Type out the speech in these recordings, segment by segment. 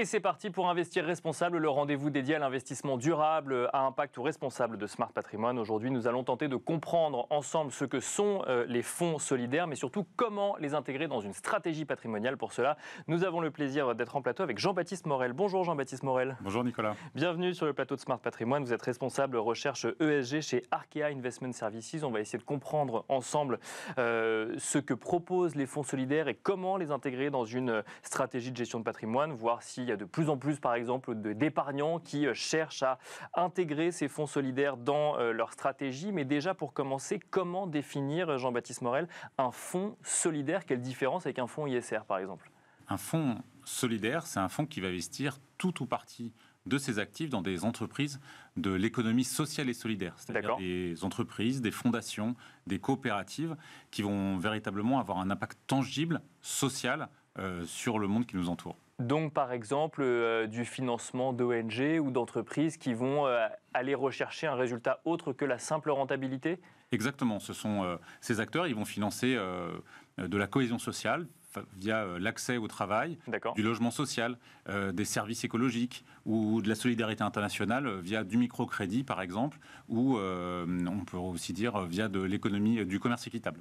Et c'est parti pour Investir responsable, le rendez-vous dédié à l'investissement durable, à impact ou responsable de Smart Patrimoine. Aujourd'hui, nous allons tenter de comprendre ensemble ce que sont euh, les fonds solidaires, mais surtout comment les intégrer dans une stratégie patrimoniale. Pour cela, nous avons le plaisir d'être en plateau avec Jean-Baptiste Morel. Bonjour Jean-Baptiste Morel. Bonjour Nicolas. Bienvenue sur le plateau de Smart Patrimoine. Vous êtes responsable recherche ESG chez Arkea Investment Services. On va essayer de comprendre ensemble euh, ce que proposent les fonds solidaires et comment les intégrer dans une stratégie de gestion de patrimoine, voir si il y a de plus en plus, par exemple, d'épargnants qui euh, cherchent à intégrer ces fonds solidaires dans euh, leur stratégie. Mais déjà, pour commencer, comment définir, euh, Jean-Baptiste Morel, un fonds solidaire Quelle différence avec un fonds ISR, par exemple Un fonds solidaire, c'est un fonds qui va investir tout ou partie de ses actifs dans des entreprises de l'économie sociale et solidaire, c'est-à-dire des entreprises, des fondations, des coopératives qui vont véritablement avoir un impact tangible, social, euh, sur le monde qui nous entoure. Donc, par exemple, euh, du financement d'ONG ou d'entreprises qui vont euh, aller rechercher un résultat autre que la simple rentabilité Exactement. Ce sont ces acteurs, ils vont financer de la cohésion sociale, via euh, l'accès au travail, du logement social, euh, des services écologiques ou de la solidarité internationale euh, via du microcrédit par exemple, ou on peut aussi dire via de l'économie du commerce équitable.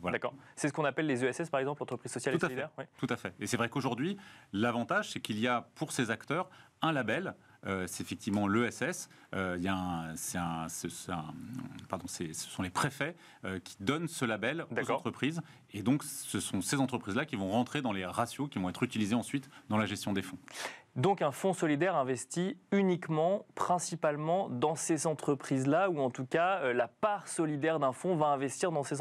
C'est ce qu'on appelle les ESS par exemple, entreprises sociales et solidaires. Tout à fait. Et c'est vrai qu'aujourd'hui, l'avantage, c'est qu'il y a pour ces acteurs un label euh, c'est effectivement l'ESS. Euh, il y pardon, ce sont les préfets euh, qui donnent ce label aux entreprises. Et donc, ce sont ces entreprises-là qui vont rentrer dans les ratios qui vont être utilisés ensuite dans la gestion des fonds. Donc un fonds solidaire investit uniquement, principalement dans ces entreprises-là, ou en tout cas euh, la part solidaire d'un fonds va investir dans ces,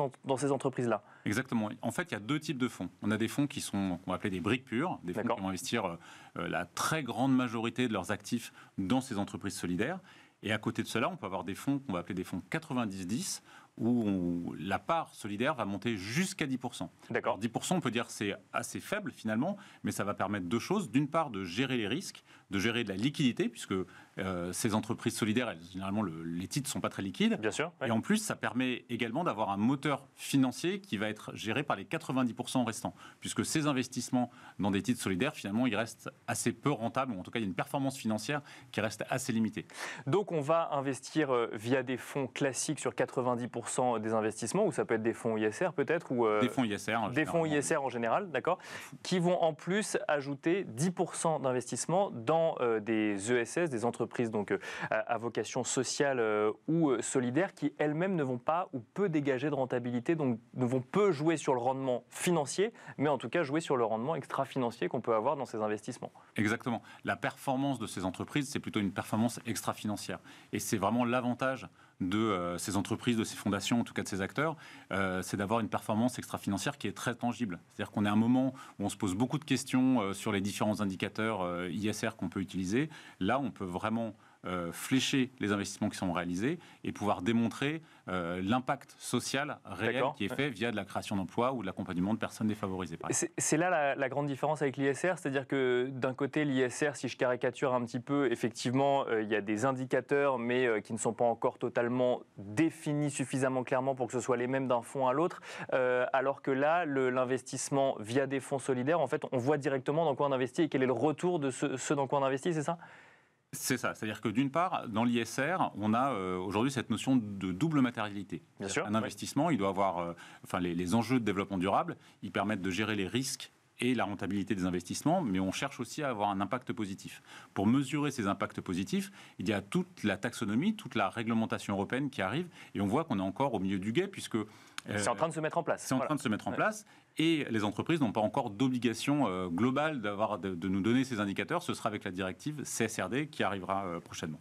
entreprises-là. Exactement. En fait, il y a deux types de fonds. On a des fonds qui sont, va appeler des briques pures, des fonds qui vont investir euh, la très grande majorité de leurs actifs dans ces entreprises solidaires. Et à côté de cela, on peut avoir des fonds qu'on va appeler des fonds 90-10, où la part solidaire va monter jusqu'à 10%. D'accord. 10%, on peut dire c'est assez faible finalement, mais ça va permettre deux choses. D'une part, de gérer les risques de gérer de la liquidité, puisque euh, ces entreprises solidaires, elles, généralement, les titres ne sont pas très liquides. Bien sûr. Et en plus, ça permet également d'avoir un moteur financier qui va être géré par les 90% restants, puisque ces investissements dans des titres solidaires, finalement, ils restent assez peu rentables, ou en tout cas, il y a une performance financière qui reste assez limitée. Donc, on va investir euh, via des fonds classiques sur 90% des investissements, ou ça peut être des fonds ISR peut-être ou euh, Des fonds ISR. Des fonds ISR en général, d'accord, qui vont en plus ajouter 10% d'investissement dans euh, des ESS, des entreprises donc euh, à vocation sociale euh, ou solidaire, qui elles-mêmes ne vont pas ou peu dégager de rentabilité, donc ne vont peu jouer sur le rendement financier, mais en tout cas jouer sur le rendement extra-financier qu'on peut avoir dans ces investissements. Exactement. La performance de ces entreprises, c'est plutôt une performance extra-financière. Et c'est vraiment l'avantage de euh, ces entreprises, de ces fondations, en tout cas de ces acteurs, euh, c'est d'avoir une performance extra-financière qui est très tangible. C'est-à-dire qu'on est à un moment où on se pose beaucoup de questions euh, sur les différents indicateurs ISR qu'on peut utiliser. Là, on peut vraiment euh, flécher les investissements qui sont réalisés et pouvoir démontrer euh, l'impact social réel qui est fait via de la création d'emplois ou de l'accompagnement de personnes défavorisées. C'est là la, grande différence avec l'ISR, c'est-à-dire que d'un côté, l'ISR, si je caricature un petit peu, effectivement, euh, il y a des indicateurs, mais qui ne sont pas encore totalement définis suffisamment clairement pour que ce soit les mêmes d'un fonds à l'autre, alors que là, l'investissement via des fonds solidaires, en fait, on voit directement dans quoi on investit et quel est le retour de ceux ce dans quoi on investit, c'est ça c'est ça, c'est-à-dire que d'une part, dans l'ISR, on a euh, aujourd'hui cette notion de double matérialité. un investissement, il doit avoir, euh, enfin les, enjeux de développement durable, ils permettent de gérer les risques et la rentabilité des investissements, mais on cherche aussi à avoir un impact positif. Pour mesurer ces impacts positifs, il y a toute la taxonomie, toute la réglementation européenne qui arrive, et on voit qu'on est encore au milieu du guet, puisque... Euh, c'est en train de se mettre en place. C'est en train de se mettre en place, et les entreprises n'ont pas encore d'obligation euh, globale de, nous donner ces indicateurs. Ce sera avec la directive CSRD qui arrivera euh, prochainement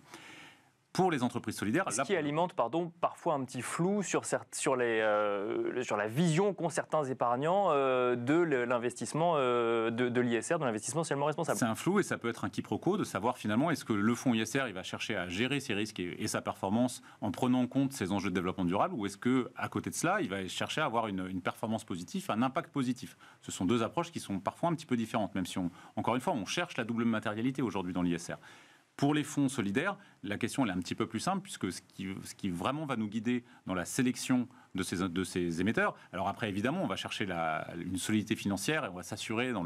pour les entreprises solidaires. Ce qui alimente, pardon, parfois un petit flou sur, sur, les, euh, sur la vision qu'ont certains épargnants euh, euh, de l'investissement de, l'ISR, de l'investissement socialement responsable. C'est un flou et ça peut être un quiproquo de savoir finalement est-ce que le fonds ISR il va chercher à gérer ses risques et, sa performance en prenant en compte ses enjeux de développement durable ou est-ce que à côté de cela il va chercher à avoir une, performance positive, un impact positif. Ce sont deux approches qui sont parfois un petit peu différentes, même si on, encore une fois on cherche la double matérialité aujourd'hui dans l'ISR. Pour les fonds solidaires, la question est un petit peu plus simple, puisque ce qui, vraiment va nous guider dans la sélection de ces, émetteurs, alors après évidemment on va chercher une solidité financière et on va s'assurer dans,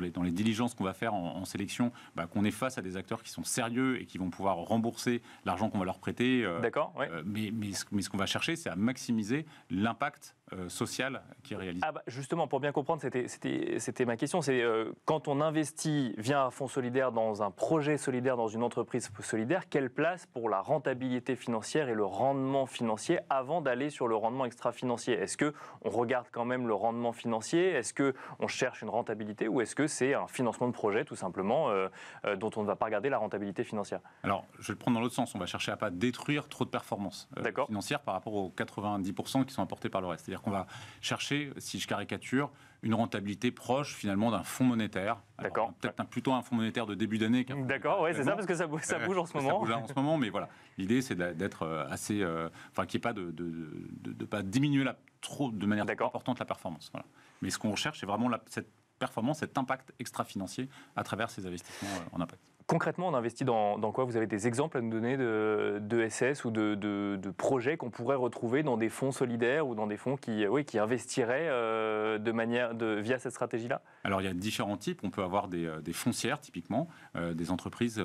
les, dans les diligences qu'on va faire en, sélection bah, qu'on est face à des acteurs qui sont sérieux et qui vont pouvoir rembourser l'argent qu'on va leur prêter. Euh, D'accord, euh, mais ce qu'on va chercher, c'est à maximiser l'impact euh, social qui est ah bah, Justement, pour bien comprendre, c'était ma question. C'est euh, quand on investit via un fonds solidaire dans un projet solidaire, dans une entreprise solidaire, quelle place pour la rentabilité financière et le rendement financier avant d'aller sur le rendement extra-financier Est-ce que on regarde quand même le rendement financier Est-ce que on cherche une rentabilité ou est-ce que c'est un financement de projet tout simplement euh, dont on ne va pas regarder la rentabilité financière Alors, je vais le prendre dans l'autre sens. On va chercher à pas détruire trop de performances financières par rapport aux 90% qui sont apportés par le reste cest qu'on va chercher, si je caricature, une rentabilité proche finalement d'un fonds monétaire. D'accord. Peut-être plutôt un fonds monétaire de début d'année. D'accord, oui, c'est ça, parce que ça bouge, euh, bouge en ce moment. bouge en ce moment, mais voilà. L'idée, c'est d'être euh, assez. Euh, enfin, qui n'y pas de, de, pas diminuer la, trop, de manière importante la performance. Mais ce qu'on recherche, c'est vraiment la, cette performance, cet impact extra-financier à travers ces investissements en impact. Concrètement, on investit dans, quoi Vous avez des exemples à nous donner de, SS ou de, projets qu'on pourrait retrouver dans des fonds solidaires ou dans des fonds qui, oui, qui investiraient euh, de manière, de, via cette stratégie-là Alors, il y a différents types. On peut avoir des, euh, foncières, typiquement, euh, des entreprises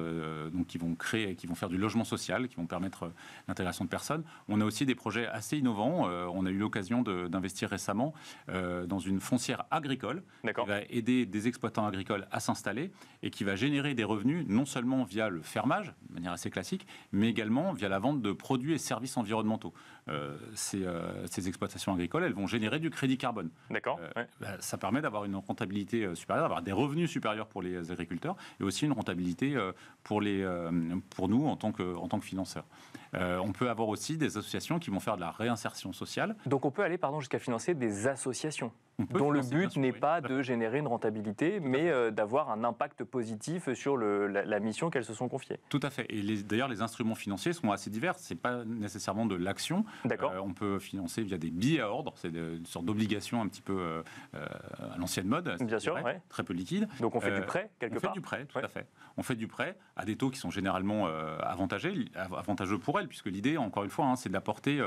donc, qui vont créer, qui vont faire du logement social, qui vont permettre l'intégration de personnes. On a aussi des projets assez innovants. on a eu l'occasion d'investir récemment dans une foncière agricole qui va aider des exploitants agricoles à s'installer et qui va générer des revenus non seulement via le fermage de manière assez classique, mais également via la vente de produits et services environnementaux. Euh, euh, ces, exploitations agricoles, elles vont générer du crédit carbone. D'accord. Euh, bah, ça permet d'avoir une rentabilité supérieure, d'avoir des revenus supérieurs pour les agriculteurs et aussi une rentabilité pour, les, pour nous en tant que, en tant que financeurs. on peut avoir aussi des associations qui vont faire de la réinsertion sociale. Donc on peut aller pardon, jusqu'à financer des associations dont le but n'est pas de générer une rentabilité, mais d'avoir un impact positif sur la, la mission qu'elles se sont confiées. Tout à fait. Et d'ailleurs, les instruments financiers sont assez divers. C'est pas nécessairement de l'action. D'accord. Euh, on peut financer via des billets à ordre. C'est une sorte d'obligation un petit peu euh, euh, à l'ancienne mode. Bien sûr, très peu liquide. Donc on fait du prêt quelque part. On fait du prêt, tout à fait. On fait du prêt à des taux qui sont généralement avantageux, pour elle puisque l'idée, encore une fois, hein, c'est d'apporter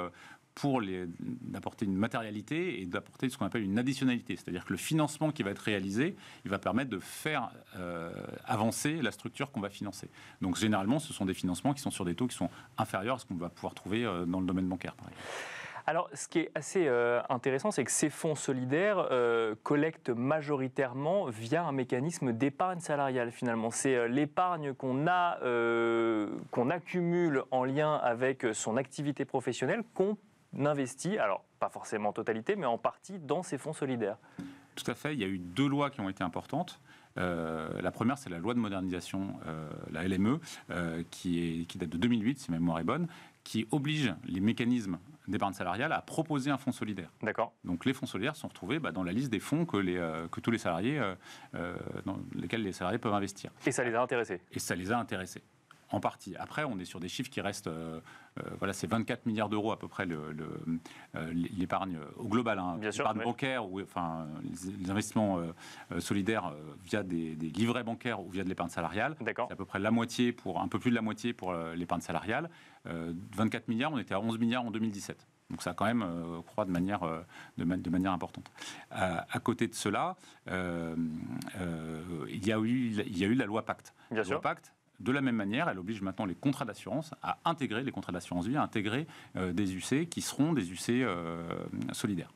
pour d'apporter une matérialité et d'apporter ce qu'on appelle une additionnalité. C'est-à-dire que le financement qui va être réalisé, il va permettre de faire euh, avancer la structure qu'on va financer. Donc généralement, ce sont des financements qui sont sur des taux qui sont inférieurs à ce qu'on va pouvoir trouver euh, dans le domaine bancaire. Alors, ce qui est assez euh, intéressant, c'est que ces fonds solidaires collectent majoritairement via un mécanisme d'épargne salariale, finalement. C'est l'épargne qu'on a, qu'on accumule en lien avec son activité professionnelle qu'on n'investit, alors pas forcément en totalité, mais en partie dans ces fonds solidaires. Tout à fait, il y a eu deux lois qui ont été importantes. Euh, la première, c'est la loi de modernisation, euh, la LME, euh, qui, est, qui date de 2008, si ma mémoire est bonne, qui oblige les mécanismes d'épargne salariale à proposer un fonds solidaire. D'accord. Donc les fonds solidaires sont retrouvés bah, dans la liste des fonds que, les, que tous les salariés, dans lesquels les salariés peuvent investir. Et ça les a intéressés. Et ça les a intéressés en partie. Après, on est sur des chiffres qui restent, euh, euh, voilà, c'est 24 milliards d'euros à peu près l'épargne le, euh, l'épargne au global, hein, sûr bancaire ou enfin les, investissements solidaires via des, livrets bancaires ou via de l'épargne salariale. C'est à peu près la moitié pour un peu plus de la moitié pour l'épargne salariale. 24 milliards, on était à 11 milliards en 2017. Donc ça quand même croit de manière, de, de, manière importante. à côté de cela, il, y a eu, il eu la loi Pacte. Bien sûr. loi Pacte, de la même manière, elle oblige maintenant les contrats d'assurance à intégrer les contrats d'assurance vie, à intégrer euh, des UC qui seront des UC euh, solidaires.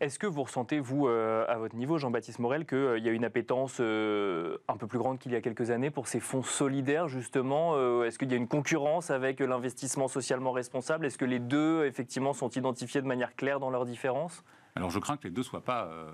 Est-ce que vous ressentez, vous, euh, à votre niveau, Jean-Baptiste Morel, qu'il y a une appétence un peu plus grande qu'il y a quelques années pour ces fonds solidaires, justement Est-ce qu'il y a une concurrence avec l'investissement socialement responsable Est-ce que les deux, effectivement, sont identifiés de manière claire dans leurs différences alors je crains que les deux soient pas, On euh,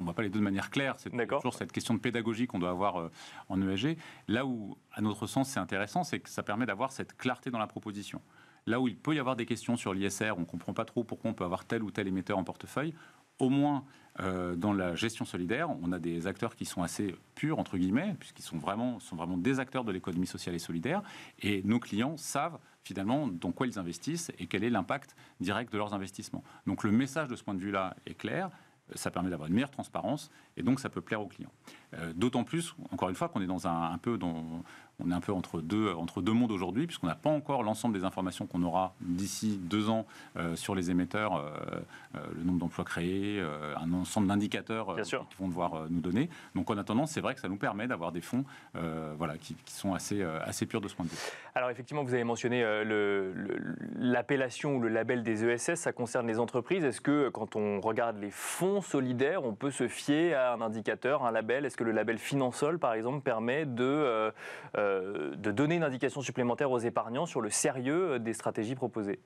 on voit pas les deux de manière claire. C'est toujours cette question de pédagogie qu'on doit avoir euh, en ESG. Là où, à notre sens, c'est intéressant, c'est que ça permet d'avoir cette clarté dans la proposition. Là où il peut y avoir des questions sur l'ISR, on ne comprend pas trop pourquoi on peut avoir tel ou tel émetteur en portefeuille au moins euh, dans la gestion solidaire, on a des acteurs qui sont assez purs, entre guillemets, puisqu'ils sont vraiment, sont vraiment des acteurs de l'économie sociale et solidaire. Et nos clients savent finalement dans quoi ils investissent et quel est l'impact direct de leurs investissements. Donc le message de ce point de vue-là est clair. Ça permet d'avoir une meilleure transparence et donc ça peut plaire aux clients. Euh, d'autant plus, encore une fois, qu'on est dans un, un peu dans, on est un peu entre deux, entre deux mondes aujourd'hui, puisqu'on n'a pas encore l'ensemble des informations qu'on aura d'ici deux ans euh, sur les émetteurs, euh, euh, le nombre d'emplois créés, un ensemble d'indicateurs qui vont devoir nous donner. Donc en attendant, c'est vrai que ça nous permet d'avoir des fonds voilà, qui, sont assez, assez purs de ce point de vue. Alors effectivement, vous avez mentionné l'appellation ou le label des ESS, ça concerne les entreprises. Est-ce que quand on regarde les fonds solidaires, on peut se fier à un indicateur, un label Est-ce que le label Finansol, par exemple, permet de euh, de donner une indication supplémentaire aux épargnants sur le sérieux euh, des stratégies proposées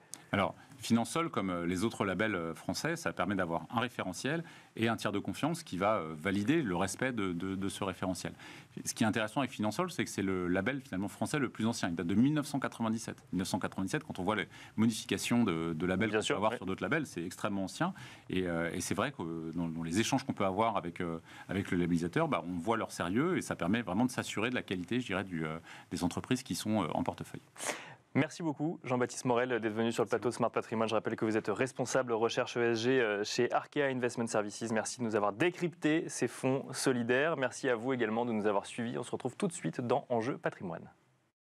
Finansol, comme euh, les autres labels euh, français, ça permet d'avoir un référentiel et un tiers de confiance qui va euh, valider le respect de, ce référentiel. Ce qui est intéressant avec Finansol, c'est que c'est le label finalement français le plus ancien. Il date de 1997. 1997, quand on voit les modifications de, de labels qu'on peut avoir sur d'autres labels, c'est extrêmement ancien. Et, c'est vrai que dans, les échanges qu'on peut avoir avec, le labellisateur, bah, on voit leur sérieux et ça permet vraiment de s'assurer de la qualité, je dirais, des entreprises qui sont en portefeuille. Merci beaucoup Jean-Baptiste Morel d'être venu sur le plateau Smart Patrimoine. Je rappelle que vous êtes responsable recherche ESG euh, chez Arkea Investment Services. Merci de nous avoir décrypté ces fonds solidaires. Merci à vous également de nous avoir suivis. On se retrouve tout de suite dans Enjeu Patrimoine.